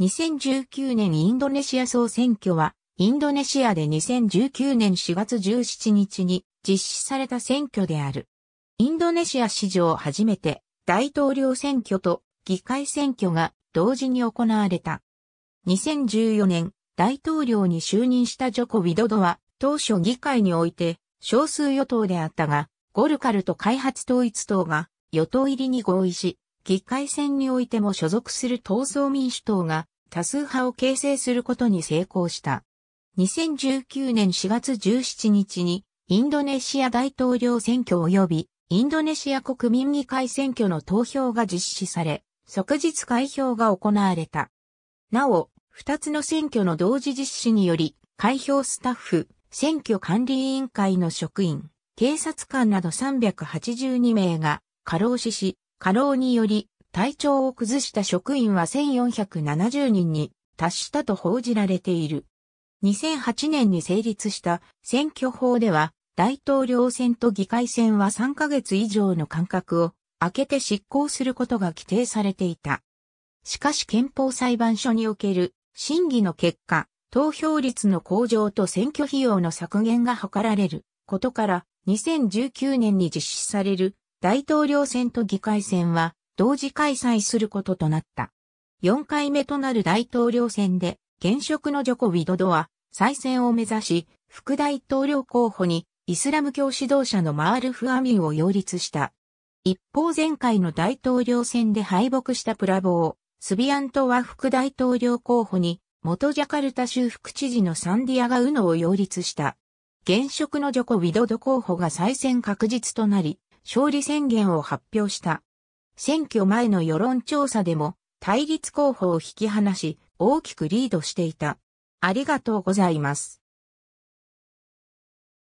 2019年インドネシア総選挙は、インドネシアで2019年4月17日に実施された選挙である。インドネシア史上初めて大統領選挙と議会選挙が同時に行われた。2014年、大統領に就任したジョコ・ウィドドは、当初議会において少数与党であったが、ゴルカルと開発統一党が与党入りに合意し、議会選においても所属する闘争民主党が多数派を形成することに成功した。2019年4月17日にインドネシア大統領選挙及びインドネシア国民議会選挙の投票が実施され、即日開票が行われた。なお、二つの選挙の同時実施により、開票スタッフ、選挙管理委員会の職員、警察官など382名が過労死し、過労により体調を崩した職員は1470人に達したと報じられている。2008年に成立した選挙法では、大統領選と議会選は3ヶ月以上の間隔を空けて執行することが規定されていた。しかし憲法裁判所における審議の結果、投票率の向上と選挙費用の削減が図られることから、2019年に実施される大統領選と議会選は同時開催することとなった。4回目となる大統領選で、現職のジョコウィドドは再選を目指し、副大統領候補にイスラム教指導者のマールフ・アミンを擁立した。一方前回の大統領選で敗北したプラボー、スビアントは副大統領候補に元ジャカルタ州副知事のサンディアガ・ウノを擁立した。現職のジョコ・ィドド候補が再選確実となり、勝利宣言を発表した。選挙前の世論調査でも対立候補を引き離し、大きくリードしていた。ありがとうございます。